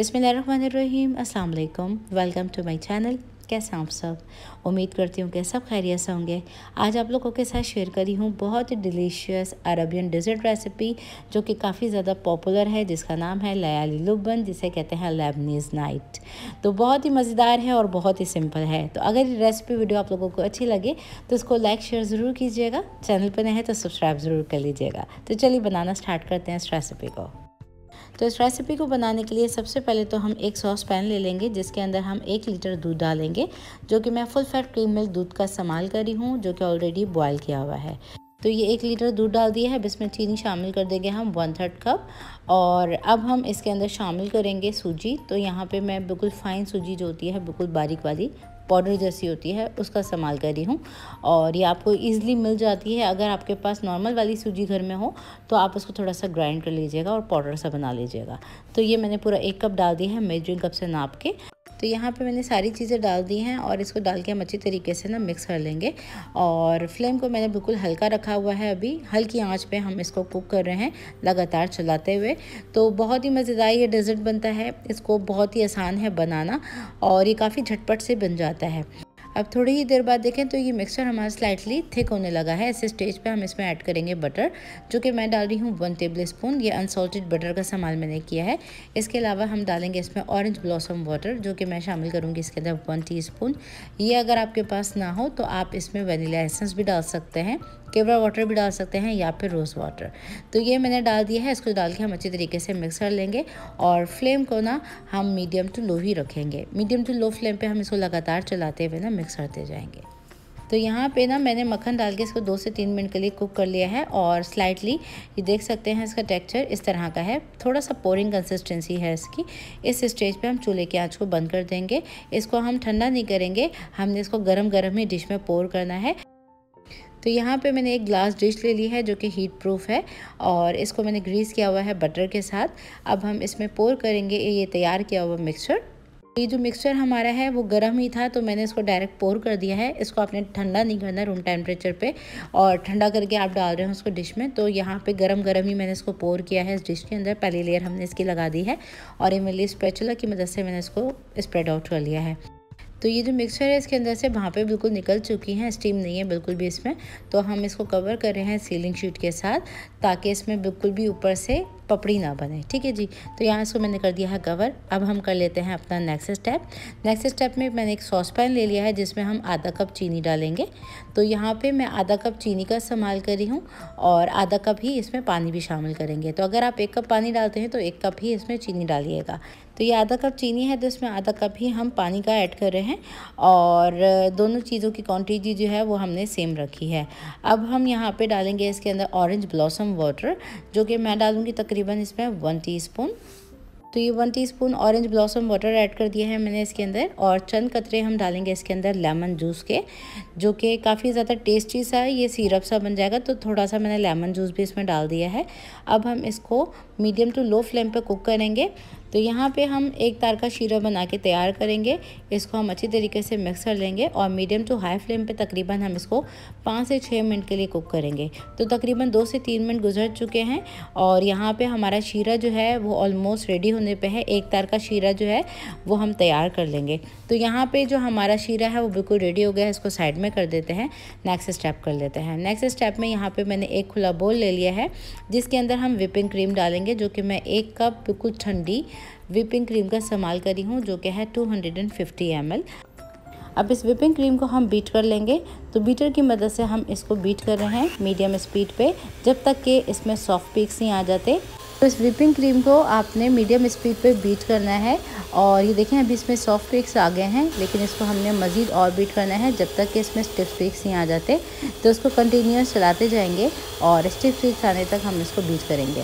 बसमीम अल्लाम welcome to my channel कैसे आप सब उम्मीद करती हूँ कि सब खैरियत से होंगे आज आप लोगों के साथ शेयर करी हूँ बहुत ही डिलीशियस अरबियन डिज़र्ट रेसिपी जो कि काफ़ी ज़्यादा पॉपुलर है जिसका नाम है लयाली लुबन जिसे कहते हैं लेबनीज़ नाइट तो बहुत ही मज़ेदार है और बहुत ही सिंपल है तो अगर ये रेसिपी वीडियो आप लोगों को अच्छी लगे तो इसको लाइक शेयर ज़रूर कीजिएगा चैनल पर नहीं है तो सब्सक्राइब ज़रूर कर लीजिएगा तो चलिए बनाना स्टार्ट करते हैं इस रेसिपी को तो इस रेसिपी को बनाने के लिए सबसे पहले तो हम एक सॉस पैन ले लेंगे जिसके अंदर हम एक लीटर दूध डालेंगे जो कि मैं फुल फैट क्रीम मिल्क दूध का इस्तेमाल करी हूँ जो कि ऑलरेडी बॉयल किया हुआ है तो ये एक लीटर दूध डाल दिया है अब इसमें चीनी शामिल कर देंगे हम वन थर्ड कप और अब हम इसके अंदर शामिल करेंगे सूजी तो यहाँ पे मैं बिल्कुल फ़ाइन सूजी जो होती है बिल्कुल बारीक वाली पाउडर जैसी होती है उसका इस्तेमाल कर रही हूँ और ये आपको ईजिली मिल जाती है अगर आपके पास नॉर्मल वाली सूजी घर में हो तो आप उसको थोड़ा सा ग्राइंड कर लीजिएगा और पाउडर सा बना लीजिएगा तो ये मैंने पूरा एक कप डाल दिया है मेजरिंग कप से नाप के तो यहाँ पे मैंने सारी चीज़ें डाल दी हैं और इसको डाल के हम अच्छी तरीके से ना मिक्स कर लेंगे और फ्लेम को मैंने बिल्कुल हल्का रखा हुआ है अभी हल्की आंच पे हम इसको कुक कर रहे हैं लगातार चलाते हुए तो बहुत ही मज़ेदार ये डेजर्ट बनता है इसको बहुत ही आसान है बनाना और ये काफ़ी झटपट से बन जाता जाता है अब थोड़ी ही देर बाद देखें तो ये मिक्सचर हमारा स्लाइटली थिक होने लगा है ऐसे स्टेज पे हम इसमें ऐड करेंगे बटर जो कि मैं डाल रही हूँ वन टेबल स्पून ये अनसॉल्टेड बटर का इस्तेमाल मैंने किया है इसके अलावा हम डालेंगे इसमें ऑरेंज ब्लॉसम वाटर जो कि मैं शामिल करूँगी इसके अंदर वन टी ये अगर आपके पास ना हो तो आप इसमें वनीला एसेंस भी डाल सकते हैं केवरा वाटर भी डाल सकते हैं या फिर रोज़ वाटर तो ये मैंने डाल दिया है इसको डाल के हम अच्छे तरीके से मिक्स कर लेंगे और फ्लेम को ना हम मीडियम टू लो ही रखेंगे मीडियम टू लो फ्लेम पर हम इसको लगातार चलाते हुए ना मिक्स करते जाएंगे तो यहाँ पे ना मैंने मक्खन डाल के इसको दो से तीन मिनट के लिए कुक कर लिया है और स्लाइटली ये देख सकते हैं इसका टेक्सचर इस तरह का है थोड़ा सा पोरिंग कंसिस्टेंसी है इसकी इस स्टेज पे हम चूल्हे की आंच को बंद कर देंगे इसको हम ठंडा नहीं करेंगे हमने इसको गरम गरम ही डिश में पोर करना है तो यहाँ पे मैंने एक ग्लास डिश ले ली है जो कि हीट प्रूफ है और इसको मैंने ग्रीस किया हुआ है बटर के साथ अब हम इसमें पोर करेंगे ये तैयार किया हुआ मिक्सचर ये जो मिक्सचर हमारा है वो गर्म ही था तो मैंने इसको डायरेक्ट पोर कर दिया है इसको आपने ठंडा नहीं करना रूम टेम्परेचर पे और ठंडा करके आप डाल रहे हो उसको डिश में तो यहाँ पे गरम गरम ही मैंने इसको पोर किया है इस डिश के अंदर पहली लेयर हमने इसकी लगा दी है और ये मेरे स्पेचुला की मदद से मैंने इसको स्प्रेड आउट कर लिया है तो ये जो मिक्सचर है इसके अंदर से वहाँ पे बिल्कुल निकल चुकी हैं स्टीम नहीं है बिल्कुल भी इसमें तो हम इसको कवर कर रहे हैं सीलिंग शीट के साथ ताकि इसमें बिल्कुल भी ऊपर से पपड़ी ना बने ठीक है जी तो यहाँ इसको मैंने कर दिया है कवर अब हम कर लेते हैं अपना नेक्स्ट स्टेप नेक्स्ट स्टेप में मैंने एक सॉस पैन ले लिया है जिसमें हम आधा कप चीनी डालेंगे तो यहाँ पे मैं आधा कप चीनी का इस्तेमाल कर रही हूँ और आधा कप ही इसमें पानी भी शामिल करेंगे तो अगर आप एक कप पानी डालते हैं तो एक कप ही इसमें चीनी डालिएगा तो ये आधा कप चीनी है तो इसमें आधा कप ही हम पानी का ऐड कर रहे हैं और दोनों चीज़ों की क्वांटिटी जो है वो हमने सेम रखी है अब हम यहाँ पे डालेंगे इसके अंदर ऑरेंज ब्लॉसम वाटर जो कि मैं डालूँगी तकरीबन तकरीबन इसमें वन टीस्पून तो ये one teaspoon orange blossom water add कर दिया है मैंने इसके अंदर और चंद कतरे हम डालेंगे इसके अंदर लेमन जूस के जो कि काफ़ी ज़्यादा टेस्टी सा ये सिरप सा बन जाएगा तो थोड़ा सा मैंने लेमन जूस भी इसमें डाल दिया है अब हम इसको मीडियम टू लो फ्लेम पर कुक करेंगे तो यहाँ पे हम एक तार का शीरा बना के तैयार करेंगे इसको हम अच्छी तरीके से मिक्स कर लेंगे और मीडियम टू हाई फ्लेम पे तकरीबन हम इसको पाँच से छः मिनट के लिए कुक करेंगे तो तकरीबन दो से तीन मिनट गुजर चुके हैं और यहाँ पे हमारा शीरा जो है वो ऑलमोस्ट रेडी होने पे है एक तार का शीरा जो है वो हम तैयार कर लेंगे तो यहाँ पर जो हमारा शीरा है वो बिल्कुल रेडी हो गया है इसको साइड में कर देते हैं नेक्स्ट स्टेप कर लेते हैं नेक्स्ट स्टेप में यहाँ पर मैंने एक खुला बोल ले लिया है जिसके अंदर हम विपिंग क्रीम डालेंगे जो कि मैं एक कप बिल्कुल ठंडी विपिंग क्रीम का इस्तेमाल करी हूँ जो कि है 250 हंड्रेड अब इस विपिंग क्रीम को हम बीट कर लेंगे तो बीटर की मदद से हम इसको बीट कर रहे हैं मीडियम स्पीड पे जब तक कि इसमें सॉफ्ट पीक्स नहीं आ जाते तो इस विपिंग क्रीम को आपने मीडियम स्पीड पे बीट करना है और ये देखें अभी इसमें सॉफ्ट पिक्स आ गए हैं लेकिन इसको हमने मज़ीद और बीट करना है जब तक कि इसमें स्टिफ विक्स नहीं आ जाते तो उसको कंटिन्यूस चलाते जाएंगे और स्टिफ विक्स आने तक हम इसको बीट करेंगे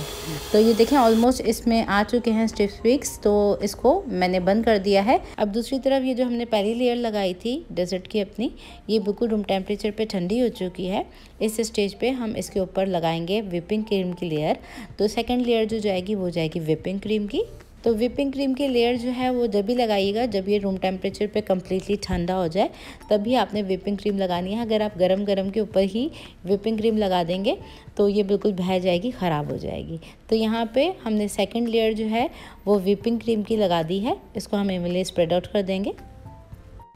तो ये देखें ऑलमोस्ट इसमें आ चुके हैं स्टिफ विक्स तो इसको मैंने बंद कर दिया है अब दूसरी तरफ ये जो हमने पहली लेयर लगाई थी डेजर्ट की अपनी ये बिल्कुल रूम टेम्परेचर पर ठंडी हो चुकी है इस स्टेज पर हम इसके ऊपर लगाएंगे विपिंग क्रीम की लेयर तो सेकेंड लेयर लेयर जो जाएगी वो जाएगी विपिंग क्रीम की तो विपिंग क्रीम की लेयर जो है वो जब भी लगाइएगा जब ये रूम टेम्परेचर पे कम्प्लीटली ठंडा हो जाए तभी आपने विपिंग क्रीम लगानी है अगर आप गरम गरम के ऊपर ही विपिंग क्रीम लगा देंगे तो ये बिल्कुल बह जाएगी ख़राब हो जाएगी तो यहाँ पे हमने सेकंड लेयर जो है वो विपिंग क्रीम की लगा दी है इसको हम एम स्प्रेड आउट कर देंगे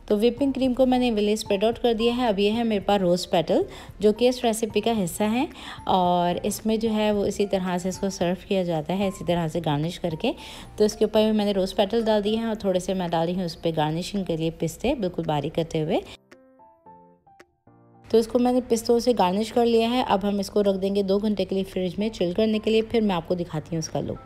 तो विपिंग क्रीम को मैंने विले स्प्रेड आउट कर दिया है अब ये है मेरे पास रोज़ पेटल जो कि इस रेसिपी का हिस्सा है और इसमें जो है वो इसी तरह से इसको सर्व किया जाता है इसी तरह से गार्निश करके तो इसके ऊपर भी मैंने रोज़ पेटल डाल दिए हैं और थोड़े से मैं डाली हूँ उस पर गार्निशिंग के लिए पिस्ते बिल्कुल बारीक करते हुए तो इसको मैंने पिस्तों से गार्निश कर लिया है अब हम इसको रख देंगे दो घंटे के लिए फ्रिज में चिल करने के लिए फिर मैं आपको दिखाती हूँ उसका लुक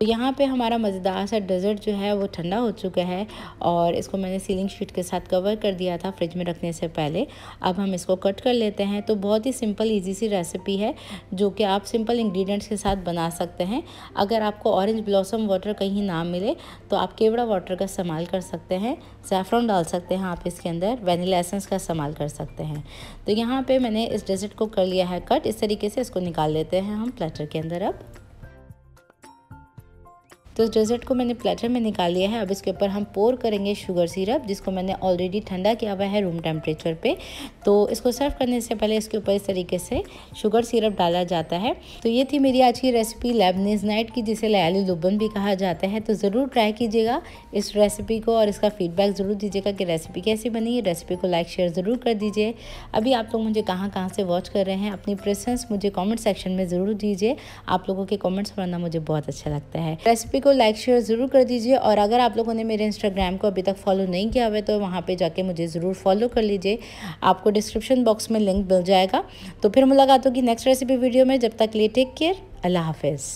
तो यहाँ पे हमारा मज़ेदार सा डेजर्ट जो है वो ठंडा हो चुका है और इसको मैंने सीलिंग शीट के साथ कवर कर दिया था फ्रिज में रखने से पहले अब हम इसको कट कर लेते हैं तो बहुत ही सिंपल इजी सी रेसिपी है जो कि आप सिंपल इंग्रेडिएंट्स के साथ बना सकते हैं अगर आपको ऑरेंज ब्लॉसम वाटर कहीं ना मिले तो आप केवड़ा वाटर का इस्तेमाल कर सकते हैं सेफ्रॉन डाल सकते हैं आप इसके अंदर वेनिला एसेंस का इस्तेमाल कर सकते हैं तो यहाँ पर मैंने इस डेजर्ट को कर लिया है कट इस तरीके से इसको निकाल लेते हैं हम प्लेटर के अंदर अब तो डेजर्ट को मैंने प्लेटर में निकाल लिया है अब इसके ऊपर हम पोर करेंगे शुगर सिरप जिसको मैंने ऑलरेडी ठंडा किया हुआ है रूम टेम्परेचर पे तो इसको सर्व करने से पहले इसके ऊपर इस तरीके से शुगर सिरप डाला जाता है तो ये थी मेरी आज की रेसिपी लेबनीज नाइट की जिसे लयाली लुबन भी कहा जाता है तो ज़रूर ट्राई कीजिएगा इस रेसिपी को और इसका फीडबैक ज़रूर दीजिएगा कि रेसिपी कैसी बनी है रेसिपी को लाइक शेयर ज़रूर कर दीजिए अभी आप लोग मुझे कहाँ कहाँ से वॉच कर रहे हैं अपनी प्रेसेंस मुझे कॉमेंट सेक्शन में ज़रूर दीजिए आप लोगों के कॉमेंट्स पढ़ना मुझे बहुत अच्छा लगता है रेसिपी को लाइक शेयर ज़रूर कर दीजिए और अगर आप लोगों ने मेरे इंस्टाग्राम को अभी तक फॉलो नहीं किया हुआ है तो वहाँ पे जाके मुझे ज़रूर फॉलो कर लीजिए आपको डिस्क्रिप्शन बॉक्स में लिंक मिल जाएगा तो फिर मुलाकात होगी नेक्स्ट रेसिपी वीडियो में जब तक लिए टेक केयर अल्लाह हाफिज़